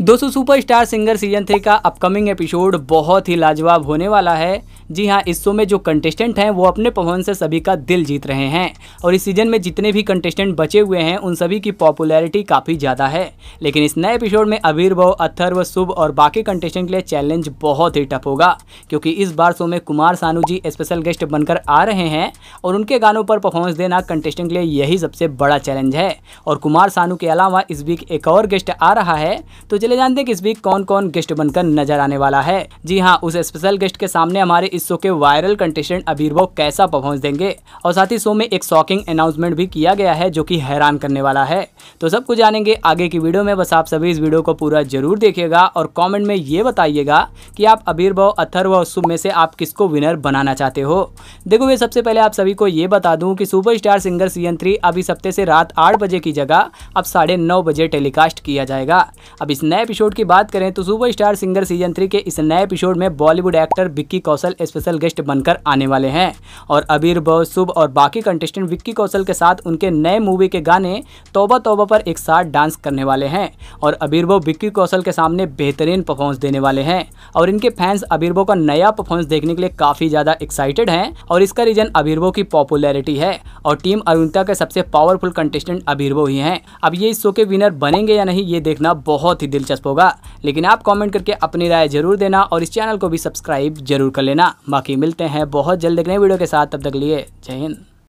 दोस्तों superstar singer season three का upcoming episode बहुत ही लाजवाब होने वाला है जी हाँ इस शो में जो कंटेस्टेंट हैं वो अपने परफॉर्मेंस से सभी का दिल जीत रहे हैं और इस सीजन में जितने भी कंटेस्टेंट बचे हुए हैं उन सभी की पॉपुलैरिटी काफ़ी ज़्यादा है लेकिन इस नए एपिसोड में अभिर्भव अथर्व शुभ और बाकी कंटेस्टेंट के लिए चैलेंज बहुत ही टफ होगा क्योंकि इस बार शो में कुमार सानू जी स्पेशल गेस्ट बनकर आ रहे हैं और उनके गानों पर परफॉर्मेंस देना कंटेस्टेंट के लिए यही सबसे बड़ा चैलेंज है और कुमार सानू के अलावा इस वीक एक और गेस्ट आ रहा है तो चले जानते हैं कि इस वीक कौन कौन गेस्ट बनकर नजर आने वाला है जी हाँ उस स्पेशल गेस्ट के सामने हमारे इस शो के वायरल कंटेस्टेंट अबीरबो कैसा परफॉर्मेंस देंगे और साथ ही शो में एक शॉकिंग अनाउंसमेंट भी किया गया है जो कि हैरान करने वाला है तो सब कुछ जानेंगे आगे की वीडियो में बस आप सभी इस वीडियो को पूरा जरूर देखिएगा और कॉमेंट में ये बताइएगा कि आप अबीरबो अथर्व और शुभ में से आप किसको विनर बनाना चाहते हो देखो ये सबसे पहले आप सभी को ये बता दूँ कि स्टार सिंगर सीजन थ्री अभी हफ्ते से रात आठ बजे की जगह अब साढ़े नौ बजे टेलीकास्ट किया जाएगा अब इस नए एपिसोड की बात करें तो super star singer season three के इस नए एपिसोड में Bollywood actor Vicky Kaushal special guest बनकर आने वाले हैं और अबीर बव शुभ और बाकी कंटेस्टेंट विक्की कौशल के साथ उनके नए मूवी के गाने तोबा तोबा पर एक साथ डांस करने वाले हैं और अबीर विक्की कौशल के सामने बेहतरीन परफॉर्मेंस देने वाले हैं और इनके फैंस अबीर का नया परफॉर्मेंस देखने के लिए काफ़ी ज़्यादा एक्साइटेड हैं और इसका रीजन अबीरबो की पॉपुलैरिटी है और टीम अरुणिता के सबसे पावरफुल कंटेस्टेंट अबीरबो ही हैं अब ये इस शो के विनर बनेंगे या नहीं ये देखना बहुत ही दिलचस्प होगा लेकिन आप कमेंट करके अपनी राय जरूर देना और इस चैनल को भी सब्सक्राइब जरूर कर लेना बाकी मिलते हैं बहुत जल्द एक वीडियो के साथ तब तक लिए जय हिंद